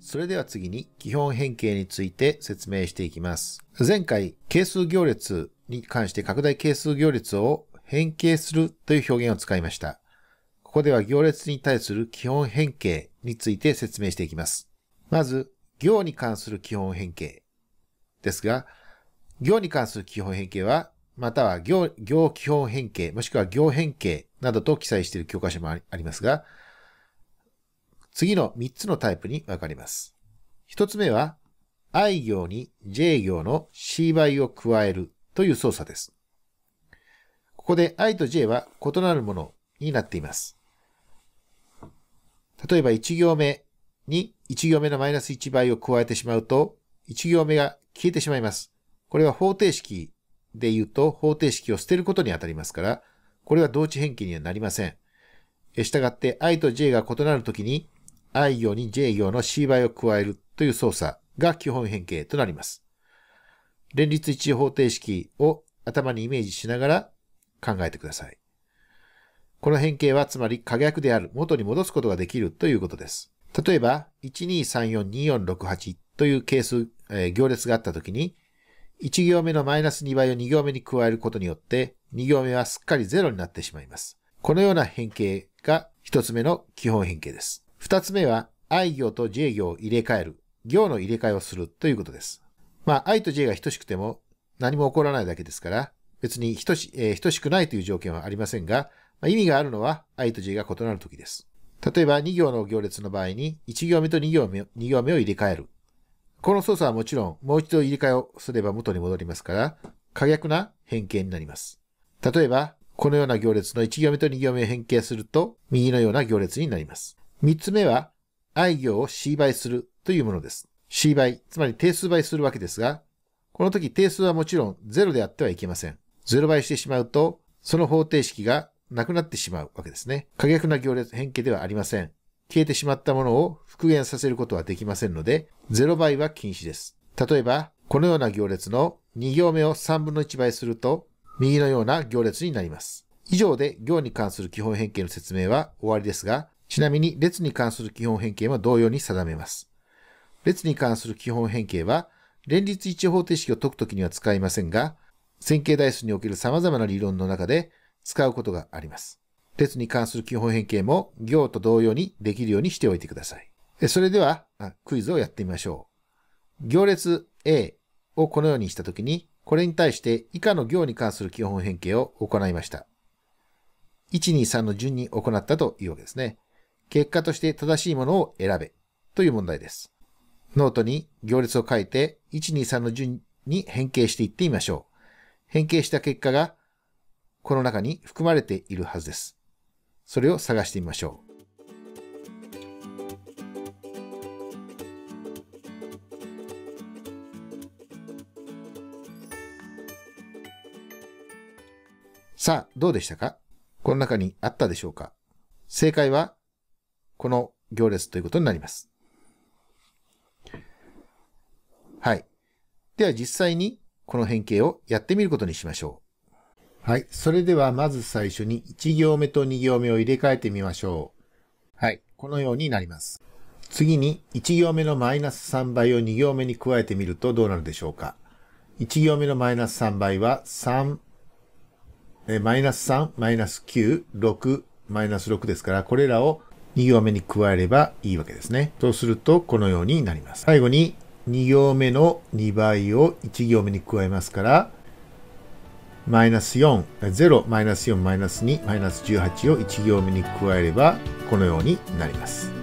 それでは次に基本変形について説明していきます。前回、係数行列に関して拡大係数行列を変形するという表現を使いました。ここでは行列に対する基本変形について説明していきます。まず、行に関する基本変形ですが、行に関する基本変形は、または行、行基本変形、もしくは行変形などと記載している教科書もありますが、次の3つのタイプに分かります。1つ目は、I 行に J 行の C 倍を加えるという操作です。ここで I と J は異なるものになっています。例えば1行目に1行目のマイナス1倍を加えてしまうと、1行目が消えてしまいます。これは方程式で言うと方程式を捨てることにあたりますから、これは同値変形にはなりません。したがって i と j が異なるときに I 行に J 行の C 倍を加えるという操作が基本変形となります。連立一方程式を頭にイメージしながら考えてください。この変形はつまり可逆である、元に戻すことができるということです。例えば、12342468という係数、えー、行列があったときに、1行目のマイナス2倍を2行目に加えることによって、2行目はすっかり0になってしまいます。このような変形が1つ目の基本変形です。二つ目は、I 行と J 行を入れ替える。行の入れ替えをするということです。まあ、I と J が等しくても何も起こらないだけですから、別に等し,、えー、等しくないという条件はありませんが、まあ、意味があるのは I と J が異なるときです。例えば、2行の行列の場合に、1行目と二行目 ,2 行目を入れ替える。この操作はもちろん、もう一度入れ替えをすれば元に戻りますから、可逆な変形になります。例えば、このような行列の1行目と2行目を変形すると、右のような行列になります。三つ目は、愛行を C 倍するというものです。C 倍、つまり定数倍するわけですが、この時定数はもちろん0であってはいけません。0倍してしまうと、その方程式がなくなってしまうわけですね。可逆な行列変形ではありません。消えてしまったものを復元させることはできませんので、0倍は禁止です。例えば、このような行列の2行目を3分の1倍すると、右のような行列になります。以上で行に関する基本変形の説明は終わりですが、ちなみに、列に関する基本変形は同様に定めます。列に関する基本変形は、連立一方程式を解くときには使いませんが、線形代数における様々な理論の中で使うことがあります。列に関する基本変形も行と同様にできるようにしておいてください。それでは、クイズをやってみましょう。行列 A をこのようにしたときに、これに対して以下の行に関する基本変形を行いました。1、2、3の順に行ったというわけですね。結果として正しいものを選べという問題です。ノートに行列を書いて、123の順に変形していってみましょう。変形した結果が、この中に含まれているはずです。それを探してみましょう。さあ、どうでしたかこの中にあったでしょうか正解はこの行列ということになります。はい。では実際にこの変形をやってみることにしましょう。はい。それではまず最初に1行目と2行目を入れ替えてみましょう。はい。このようになります。次に1行目のマイナス3倍を2行目に加えてみるとどうなるでしょうか。1行目のマイナス3倍は3、えマイナス3、マイナス9、6、マイナス6ですから、これらを2行目に加えればいいわけですね。そうするとこのようになります。最後に2行目の2倍を1行目に加えますから、マイナス4、0、マイナス4、マイナス2、マイナス18を1行目に加えれば、このようになります。